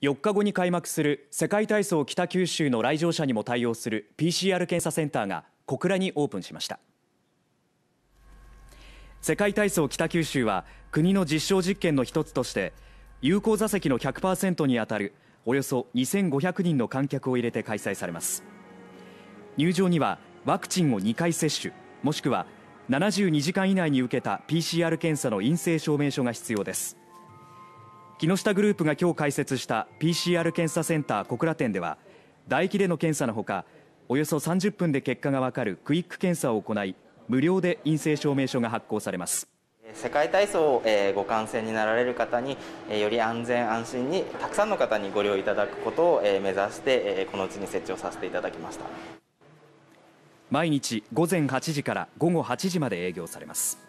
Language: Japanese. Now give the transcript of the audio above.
4日後に開幕する世界体操北九州の来場者にも対応する PCR 検査センターが小倉にオープンしました世界体操北九州は国の実証実験の一つとして有効座席の100%にあたるおよそ2500人の観客を入れて開催されます入場にはワクチンを2回接種もしくは72時間以内に受けた PCR 検査の陰性証明書が必要です木下グループが今日開設した PCR 検査センター小倉店では唾液での検査のほかおよそ30分で結果がわかるクイック検査を行い無料で陰性証明書が発行されます世界体操をご観戦になられる方により安全安心にたくさんの方にご利用いただくことを目指してこのうちに設置をさせていただきました毎日午前8時から午後8時まで営業されます